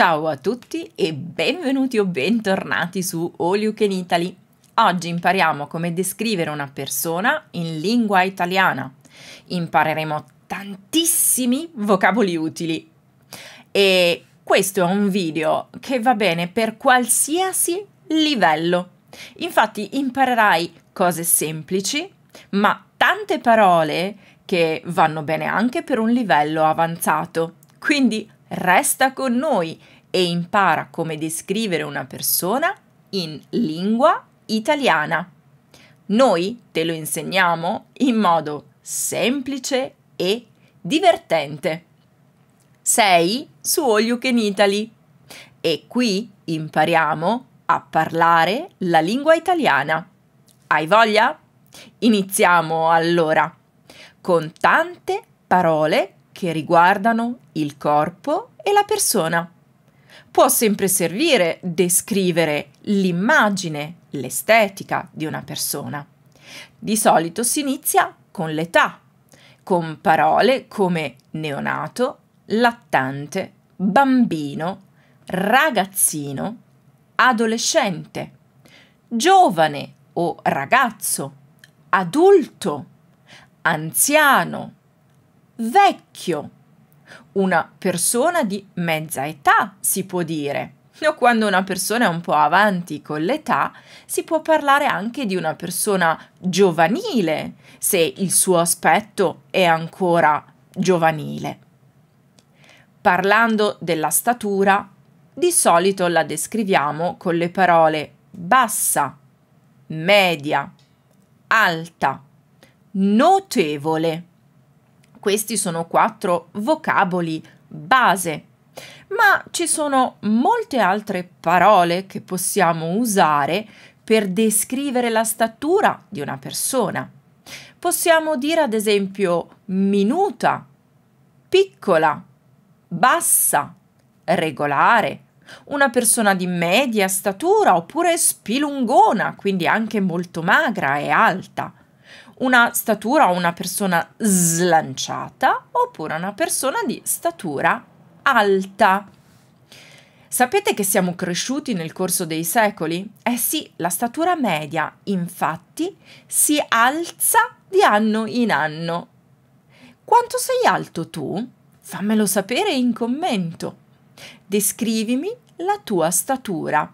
Ciao a tutti e benvenuti o bentornati su All You Can Italy. Oggi impariamo come descrivere una persona in lingua italiana. Impareremo tantissimi vocaboli utili e questo è un video che va bene per qualsiasi livello. Infatti imparerai cose semplici, ma tante parole che vanno bene anche per un livello avanzato. Quindi Resta con noi e impara come descrivere una persona in lingua italiana. Noi te lo insegniamo in modo semplice e divertente. Sei su All You Can Italy e qui impariamo a parlare la lingua italiana. Hai voglia? Iniziamo allora con tante parole che riguardano il corpo e la persona. Può sempre servire descrivere l'immagine, l'estetica di una persona. Di solito si inizia con l'età, con parole come neonato, lattante, bambino, ragazzino, adolescente, giovane o ragazzo, adulto, anziano, vecchio, una persona di mezza età, si può dire. O quando una persona è un po' avanti con l'età, si può parlare anche di una persona giovanile, se il suo aspetto è ancora giovanile. Parlando della statura, di solito la descriviamo con le parole bassa, media, alta, notevole questi sono quattro vocaboli base, ma ci sono molte altre parole che possiamo usare per descrivere la statura di una persona. Possiamo dire ad esempio minuta, piccola, bassa, regolare, una persona di media statura oppure spilungona, quindi anche molto magra e alta una statura o una persona slanciata oppure una persona di statura alta. Sapete che siamo cresciuti nel corso dei secoli? Eh sì, la statura media infatti si alza di anno in anno. Quanto sei alto tu? Fammelo sapere in commento. Descrivimi la tua statura.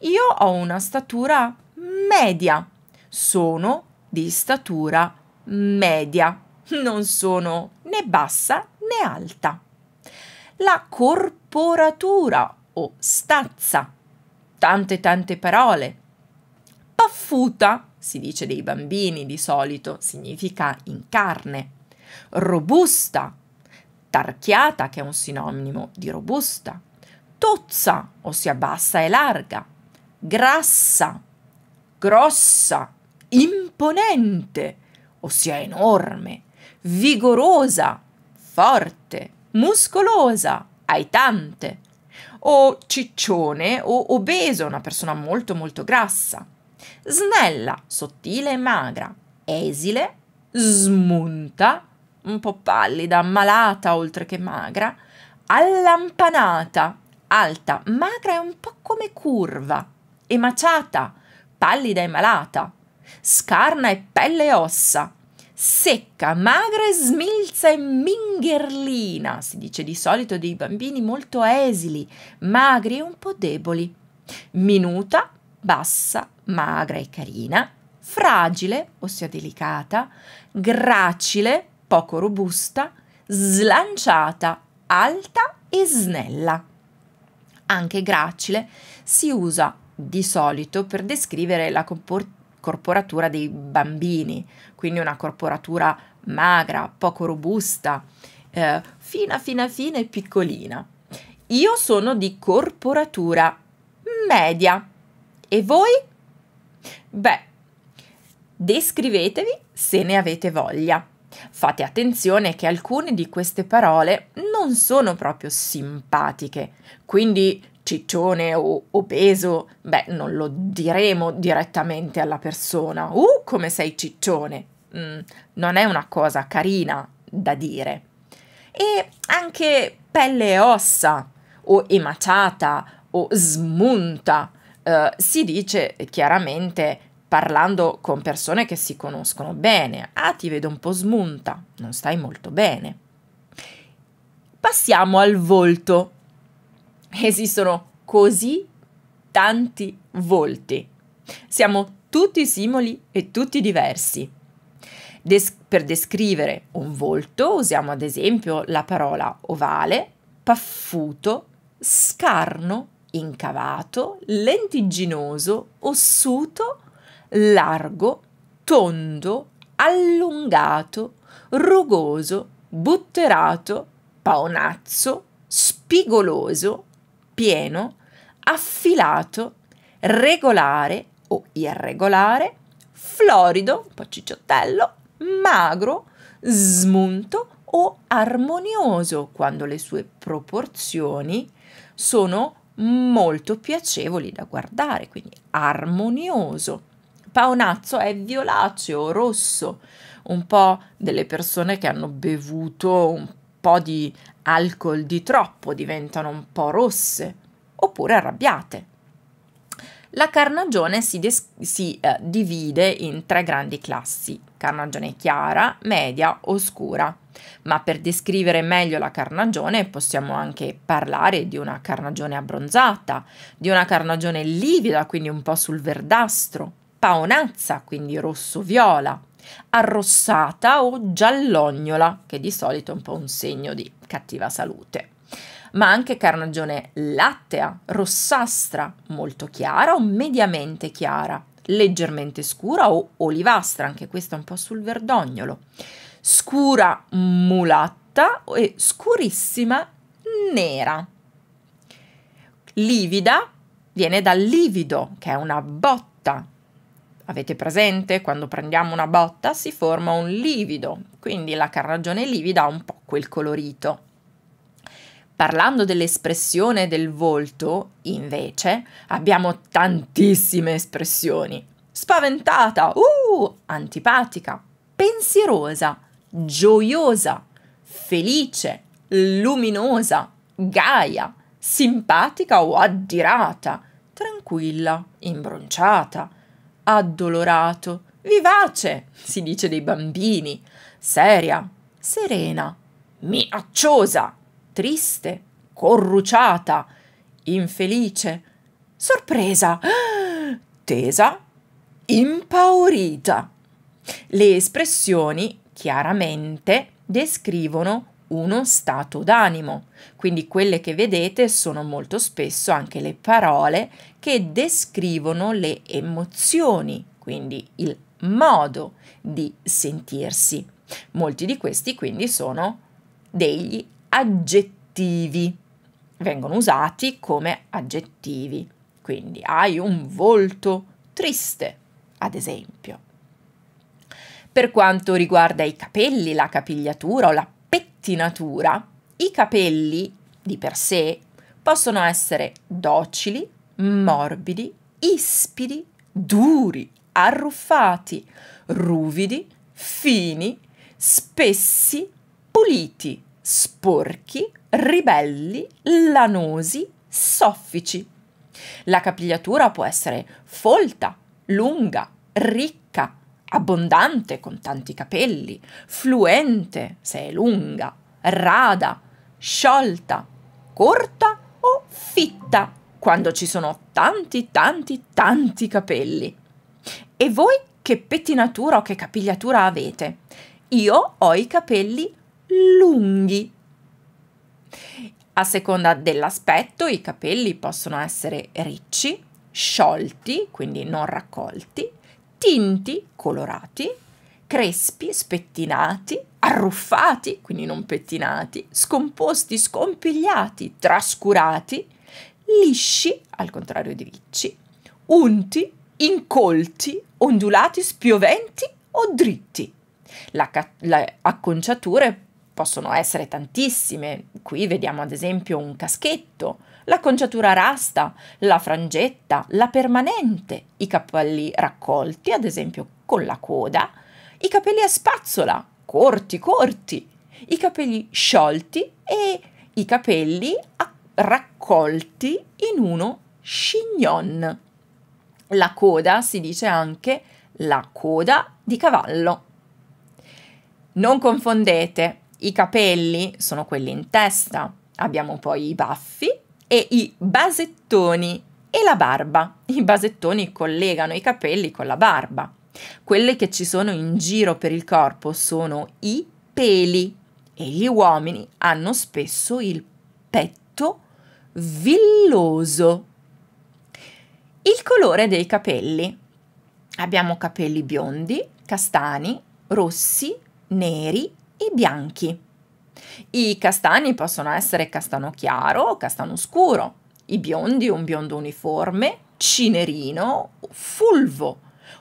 Io ho una statura media, sono di statura media, non sono né bassa né alta. La corporatura o stazza, tante tante parole. Paffuta, si dice dei bambini di solito, significa in carne. Robusta, tarchiata che è un sinonimo di robusta. Tozza, ossia bassa e larga. Grassa, grossa, imponente, ossia enorme, vigorosa, forte, muscolosa, aitante, o ciccione o obeso, una persona molto molto grassa, snella, sottile e magra, esile, smunta, un po' pallida, malata oltre che magra, allampanata, alta, magra e un po' come curva, emaciata, pallida e malata, scarna e pelle e ossa. Secca, magra e smilza e mingherlina, si dice di solito dei bambini molto esili, magri e un po' deboli. Minuta, bassa, magra e carina, fragile, ossia delicata, gracile, poco robusta, slanciata, alta e snella. Anche gracile si usa di solito per descrivere la, comport corporatura dei bambini, quindi una corporatura magra, poco robusta, eh, fina, fina, fina e piccolina. Io sono di corporatura media. E voi? Beh, descrivetevi se ne avete voglia. Fate attenzione che alcune di queste parole non sono proprio simpatiche, quindi ciccione o obeso, beh, non lo diremo direttamente alla persona. Uh, come sei ciccione! Mm, non è una cosa carina da dire. E anche pelle e ossa, o emaciata, o smunta, eh, si dice chiaramente parlando con persone che si conoscono bene. Ah, ti vedo un po' smunta, non stai molto bene. Passiamo al volto esistono così tanti volti. Siamo tutti simili e tutti diversi. Des- per descrivere un volto usiamo ad esempio la parola ovale, paffuto, scarno, incavato, lentigginoso, ossuto, largo, tondo, allungato, rugoso, butterato, paonazzo, spigoloso, pieno, affilato, regolare o irregolare, florido, un po' cicciottello, magro, smunto o armonioso quando le sue proporzioni sono molto piacevoli da guardare, quindi armonioso. Paonazzo è violaceo, rosso, un po' delle persone che hanno bevuto un po' di alcol di troppo diventano un po' rosse oppure arrabbiate. La carnagione si, si eh, divide in tre grandi classi, carnagione chiara, media, oscura. Ma per descrivere meglio la carnagione possiamo anche parlare di una carnagione abbronzata, di una carnagione livida, quindi un po' sul verdastro, paonazza, quindi rosso-viola, arrossata o giallognola, che di solito è un po' un segno di cattiva salute ma anche carnagione lattea, rossastra, molto chiara o mediamente chiara, leggermente scura o olivastra, anche questa un po' sul verdognolo, scura mulatta e scurissima nera. Livida viene dal livido, che è una botta Avete presente? Quando prendiamo una botta si forma un livido, quindi la carnagione livida ha un po' quel colorito. Parlando dell'espressione del volto, invece, abbiamo tantissime espressioni. Spaventata, uh, antipatica, pensierosa, gioiosa, felice, luminosa, gaia, simpatica o addirata, tranquilla, imbronciata, addolorato, vivace, si dice dei bambini, seria, serena, minacciosa, triste, corruciata, infelice, sorpresa, tesa, impaurita. Le espressioni chiaramente descrivono uno stato d'animo. Quindi quelle che vedete sono molto spesso anche le parole che descrivono le emozioni, quindi il modo di sentirsi. Molti di questi quindi sono degli aggettivi, vengono usati come aggettivi. Quindi hai un volto triste, ad esempio. Per quanto riguarda i capelli, la capigliatura o la pettinatura, i capelli di per sé possono essere docili, morbidi, ispidi, duri, arruffati, ruvidi, fini, spessi, puliti, sporchi, ribelli, lanosi, soffici. La capigliatura può essere folta, lunga, ricca, abbondante con tanti capelli, fluente se è lunga, rada, sciolta, corta o fitta quando ci sono tanti, tanti, tanti capelli. E voi che pettinatura o che capigliatura avete? Io ho i capelli lunghi. A seconda dell'aspetto i capelli possono essere ricci, sciolti, quindi non raccolti, tinti, colorati, crespi, spettinati, arruffati, quindi non pettinati, scomposti, scompigliati, trascurati, lisci, al contrario di ricci, unti, incolti, ondulati, spioventi o dritti. La, la acconciatura è possono essere tantissime. Qui vediamo ad esempio un caschetto, l'acconciatura rasta, la frangetta, la permanente, i capelli raccolti, ad esempio con la coda, i capelli a spazzola, corti, corti, i capelli sciolti e i capelli raccolti in uno chignon. La coda si dice anche la coda di cavallo. Non confondete i capelli sono quelli in testa, abbiamo poi i baffi e i basettoni e la barba. I basettoni collegano i capelli con la barba. Quelle che ci sono in giro per il corpo sono i peli e gli uomini hanno spesso il petto villoso. Il colore dei capelli. Abbiamo capelli biondi, castani, rossi, neri i bianchi. I castani possono essere castano chiaro o castano scuro, i biondi un biondo uniforme, cinerino, fulvo,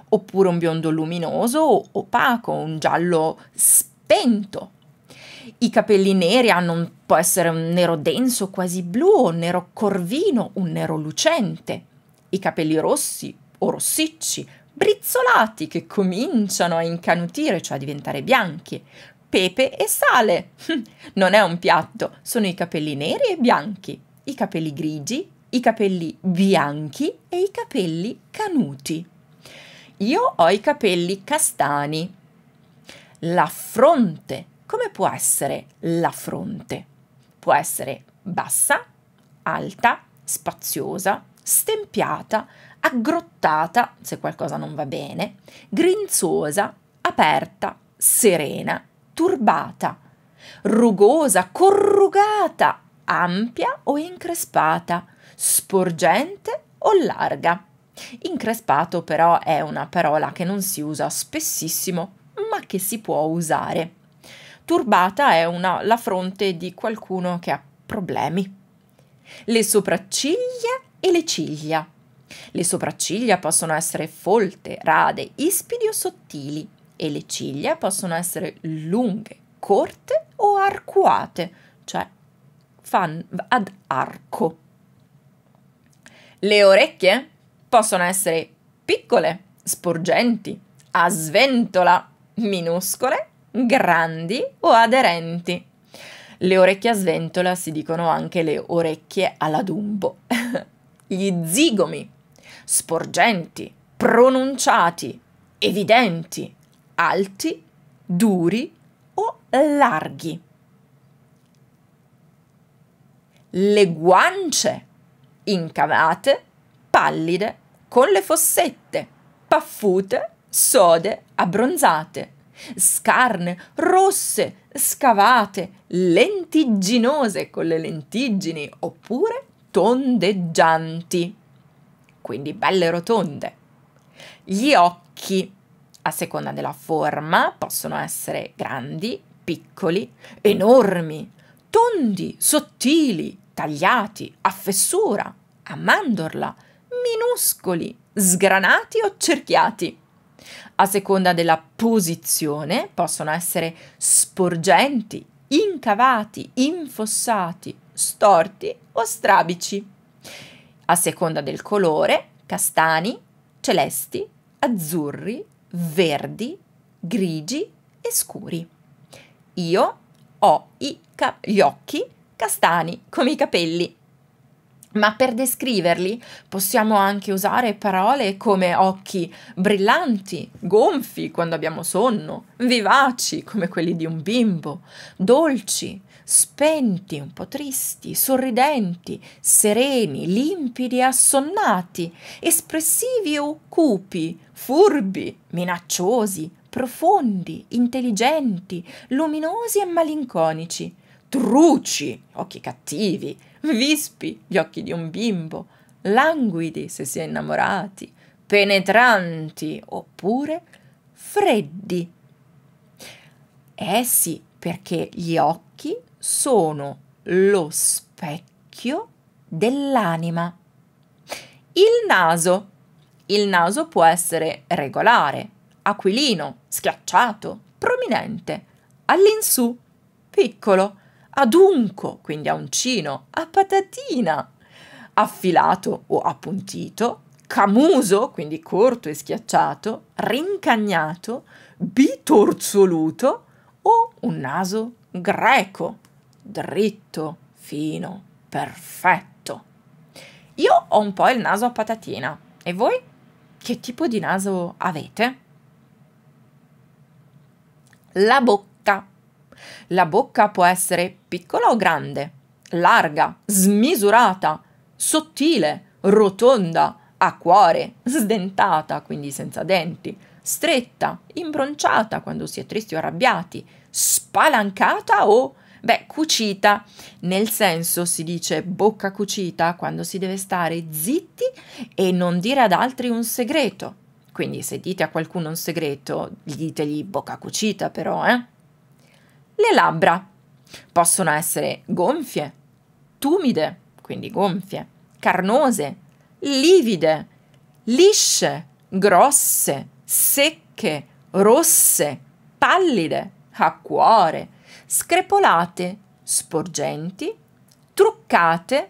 oppure un biondo luminoso o opaco, un giallo spento. I capelli neri hanno un, può essere un nero denso, quasi blu, o un nero corvino, un nero lucente. I capelli rossi o rossicci, brizzolati che cominciano a incanutire, cioè a diventare bianchi. Pepe e sale. Hm, non è un piatto, sono i capelli neri e bianchi, i capelli grigi, i capelli bianchi e i capelli canuti. Io ho i capelli castani. La fronte. Come può essere la fronte? Può essere bassa, alta, spaziosa, stempiata, aggrottata, se qualcosa non va bene, grinzosa, aperta, serena, turbata, rugosa, corrugata, ampia o increspata, sporgente o larga. Increspato però è una parola che non si usa spessissimo, ma che si può usare. Turbata è una, la fronte di qualcuno che ha problemi. Le sopracciglia e le ciglia. Le sopracciglia possono essere folte, rade, ispidi o sottili e le ciglia possono essere lunghe, corte o arcuate, cioè fan ad arco. Le orecchie possono essere piccole, sporgenti, a sventola, minuscole, grandi o aderenti. Le orecchie a sventola si dicono anche le orecchie alla dumbo. Gli zigomi sporgenti, pronunciati, evidenti, alti, duri o larghi. Le guance incavate, pallide, con le fossette, paffute, sode, abbronzate, scarne, rosse, scavate, lentigginose con le lentiggini oppure tondeggianti quindi belle rotonde. Gli occhi, a seconda della forma, possono essere grandi, piccoli, enormi, tondi, sottili, tagliati, a fessura, a mandorla, minuscoli, sgranati o cerchiati. A seconda della posizione possono essere sporgenti, incavati, infossati, storti o strabici a seconda del colore, castani, celesti, azzurri, verdi, grigi e scuri. Io ho gli occhi castani come i capelli. Ma per descriverli possiamo anche usare parole come occhi brillanti, gonfi quando abbiamo sonno, vivaci come quelli di un bimbo, dolci, spenti, un po' tristi, sorridenti, sereni, limpidi e assonnati, espressivi o cupi, furbi, minacciosi, profondi, intelligenti, luminosi e malinconici, truci, occhi cattivi, vispi, gli occhi di un bimbo, languidi se si è innamorati, penetranti oppure freddi. Eh sì, perché gli occhi sono lo specchio dell'anima. Il naso. Il naso può essere regolare, aquilino, schiacciato, prominente, all'insù, piccolo, adunco, quindi a uncino, a patatina, affilato o appuntito, camuso, quindi corto e schiacciato, rincagnato, bitorzoluto o un naso greco, dritto, fino, perfetto. Io ho un po' il naso a patatina. E voi? Che tipo di naso avete? La bocca. La bocca può essere piccola o grande, larga, smisurata, sottile, rotonda, a cuore, sdentata, quindi senza denti, stretta, imbronciata quando si è tristi o arrabbiati, spalancata o Beh, cucita, nel senso si dice bocca cucita quando si deve stare zitti e non dire ad altri un segreto. Quindi se dite a qualcuno un segreto, ditegli bocca cucita però, eh? Le labbra possono essere gonfie, tumide, quindi gonfie, carnose, livide, lisce, grosse, secche, rosse, pallide, a cuore, screpolate, sporgenti, truccate,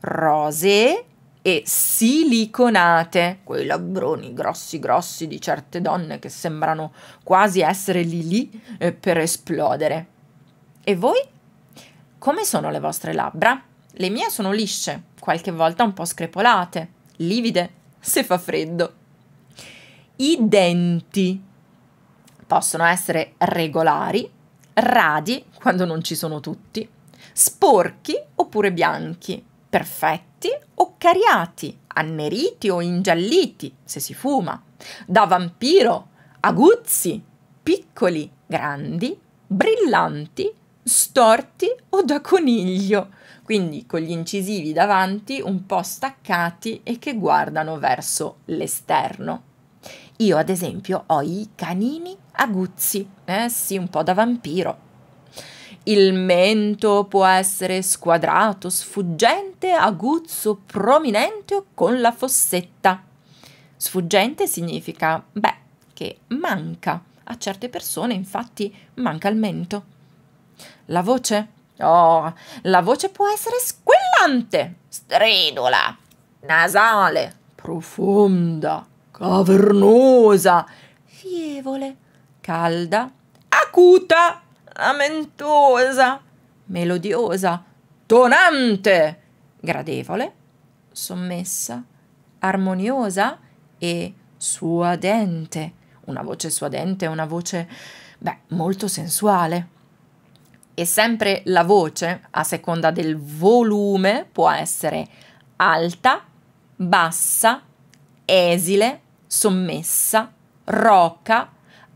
rosee e siliconate, quei labbroni grossi grossi di certe donne che sembrano quasi essere lì lì eh, per esplodere. E voi? Come sono le vostre labbra? Le mie sono lisce, qualche volta un po' screpolate, livide, se fa freddo. I denti possono essere regolari radi quando non ci sono tutti, sporchi oppure bianchi, perfetti o cariati, anneriti o ingialliti se si fuma, da vampiro, aguzzi, piccoli, grandi, brillanti, storti o da coniglio, quindi con gli incisivi davanti un po' staccati e che guardano verso l'esterno. Io ad esempio ho i canini aguzzi, eh sì, un po' da vampiro. Il mento può essere squadrato, sfuggente, aguzzo, prominente o con la fossetta. Sfuggente significa, beh, che manca. A certe persone infatti manca il mento. La voce? Oh, la voce può essere squillante, stridula, nasale, profonda, cavernosa, fievole, calda, acuta, lamentosa, melodiosa, tonante, gradevole, sommessa, armoniosa e suadente. Una voce suadente è una voce, beh, molto sensuale. E sempre la voce, a seconda del volume, può essere alta, bassa, esile, sommessa, roca,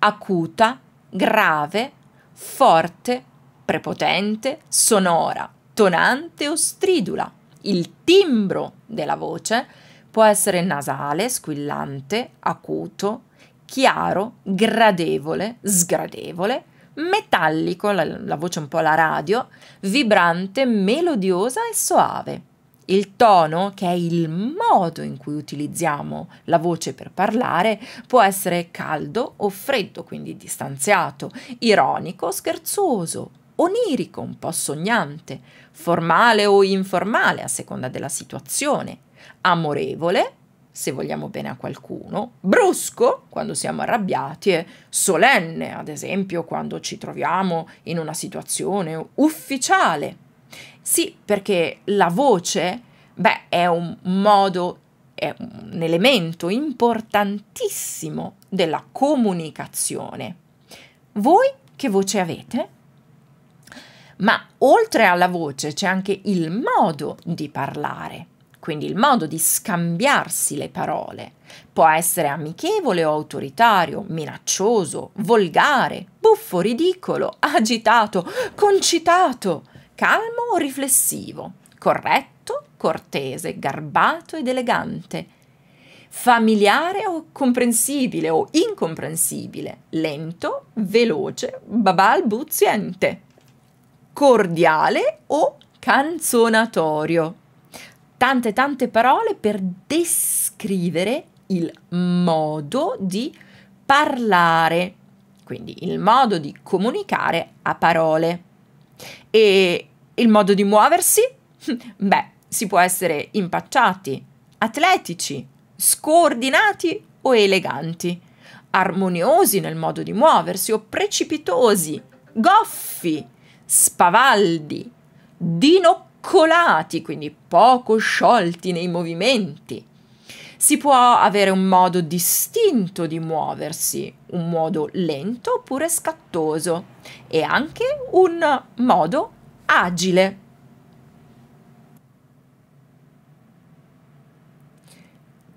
acuta, grave, forte, prepotente, sonora, tonante o stridula. Il timbro della voce può essere nasale, squillante, acuto, chiaro, gradevole, sgradevole, metallico, la, la voce un po' alla radio, vibrante, melodiosa e soave. Il tono, che è il modo in cui utilizziamo la voce per parlare, può essere caldo o freddo, quindi distanziato, ironico, scherzoso, onirico, un po' sognante, formale o informale a seconda della situazione, amorevole, se vogliamo bene a qualcuno, brusco quando siamo arrabbiati e solenne, ad esempio quando ci troviamo in una situazione ufficiale. Sì, perché la voce, beh, è un modo, è un elemento importantissimo della comunicazione. Voi che voce avete? Ma oltre alla voce c'è anche il modo di parlare, quindi il modo di scambiarsi le parole. Può essere amichevole o autoritario, minaccioso, volgare, buffo, ridicolo, agitato, concitato calmo o riflessivo, corretto, cortese, garbato ed elegante, familiare o comprensibile o incomprensibile, lento, veloce, babalbuziente, cordiale o canzonatorio. Tante tante parole per descrivere il modo di parlare, quindi il modo di comunicare a parole. E il modo di muoversi? Beh, si può essere impacciati, atletici, scordinati o eleganti, armoniosi nel modo di muoversi o precipitosi, goffi, spavaldi, dinoccolati, quindi poco sciolti nei movimenti si può avere un modo distinto di muoversi, un modo lento oppure scattoso e anche un modo agile.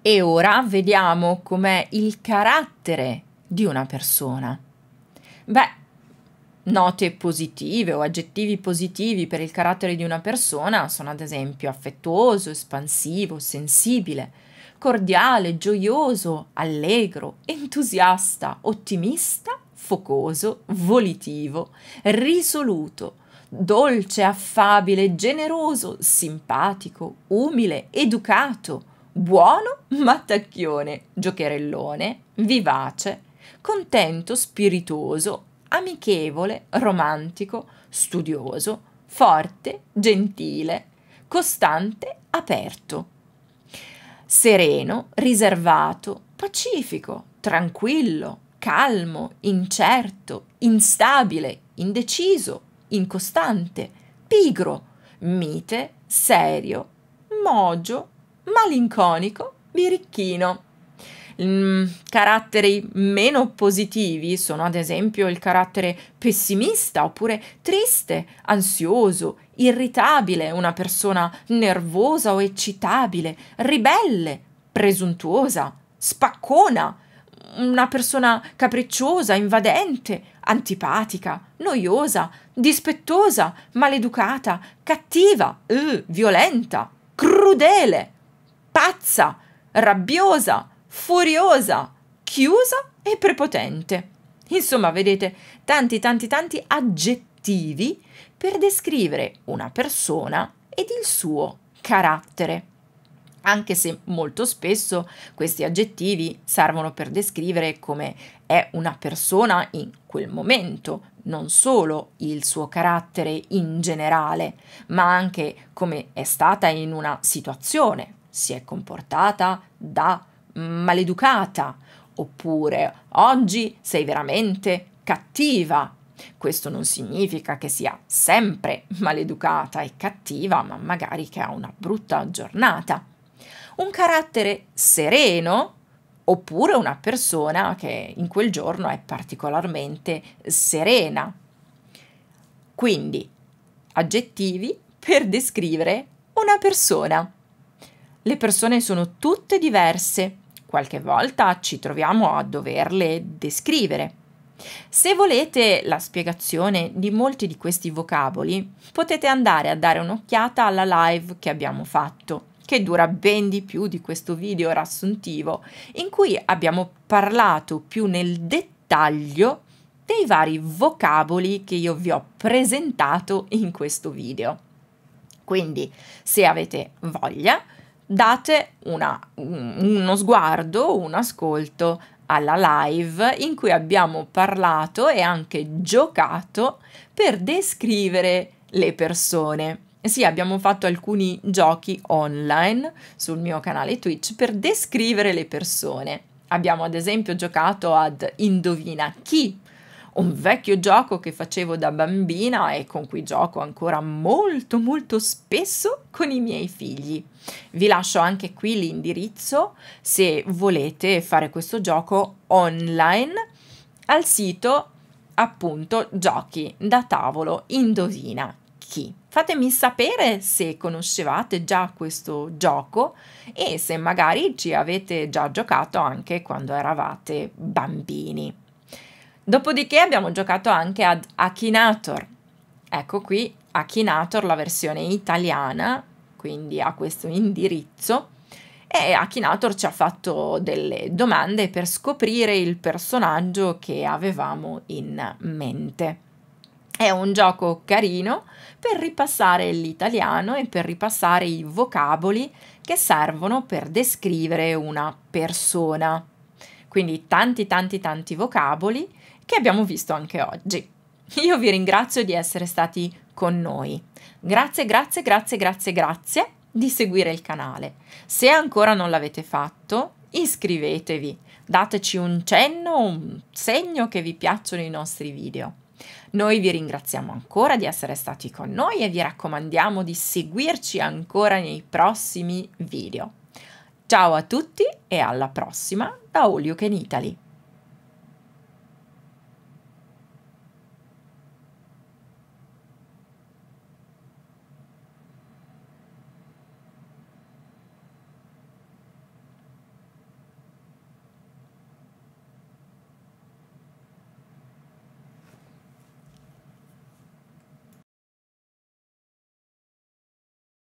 E ora vediamo com'è il carattere di una persona. Beh, note positive o aggettivi positivi per il carattere di una persona sono ad esempio affettuoso, espansivo, sensibile cordiale, gioioso, allegro, entusiasta, ottimista, focoso, volitivo, risoluto, dolce, affabile, generoso, simpatico, umile, educato, buono, mattacchione, giocherellone, vivace, contento, spiritoso, amichevole, romantico, studioso, forte, gentile, costante, aperto sereno, riservato, pacifico, tranquillo, calmo, incerto, instabile, indeciso, incostante, pigro, mite, serio, mogio, malinconico, birichino mh, caratteri meno positivi sono ad esempio il carattere pessimista oppure triste, ansioso, irritabile, una persona nervosa o eccitabile, ribelle, presuntuosa, spaccona, una persona capricciosa, invadente, antipatica, noiosa, dispettosa, maleducata, cattiva, uh, violenta, crudele, pazza, rabbiosa, furiosa, chiusa e prepotente. Insomma, vedete tanti, tanti, tanti aggettivi per descrivere una persona ed il suo carattere. Anche se molto spesso questi aggettivi servono per descrivere come è una persona in quel momento, non solo il suo carattere in generale, ma anche come è stata in una situazione, si è comportata da maleducata, oppure oggi sei veramente cattiva. Questo non significa che sia sempre maleducata e cattiva, ma magari che ha una brutta giornata. Un carattere sereno oppure una persona che in quel giorno è particolarmente serena. Quindi aggettivi per descrivere una persona. Le persone sono tutte diverse, Qualche volta ci troviamo a doverle descrivere. Se volete la spiegazione di molti di questi vocaboli, potete andare a dare un'occhiata alla live che abbiamo fatto, che dura ben di più di questo video riassuntivo, in cui abbiamo parlato più nel dettaglio dei vari vocaboli che io vi ho presentato in questo video. Quindi, se avete voglia, date una, uno sguardo, un ascolto alla live in cui abbiamo parlato e anche giocato per descrivere le persone. Sì, abbiamo fatto alcuni giochi online sul mio canale Twitch per descrivere le persone. Abbiamo ad esempio giocato ad Indovina chi un vecchio gioco che facevo da bambina e con cui gioco ancora molto molto spesso con i miei figli. Vi lascio anche qui l'indirizzo se volete fare questo gioco online al sito appunto giochi da tavolo indovina chi. Fatemi sapere se conoscevate già questo gioco e se magari ci avete già giocato anche quando eravate bambini. Dopodiché abbiamo giocato anche ad Akinator. Ecco qui Akinator, la versione italiana, quindi ha questo indirizzo. E Akinator ci ha fatto delle domande per scoprire il personaggio che avevamo in mente. È un gioco carino per ripassare l'italiano e per ripassare i vocaboli che servono per descrivere una persona. Quindi tanti tanti tanti vocaboli che abbiamo visto anche oggi. Io vi ringrazio di essere stati con noi. Grazie, grazie, grazie, grazie, grazie di seguire il canale. Se ancora non l'avete fatto, iscrivetevi, dateci un cenno, un segno che vi piacciono i nostri video. Noi vi ringraziamo ancora di essere stati con noi e vi raccomandiamo di seguirci ancora nei prossimi video. Ciao a tutti e alla prossima da All You Can Italy.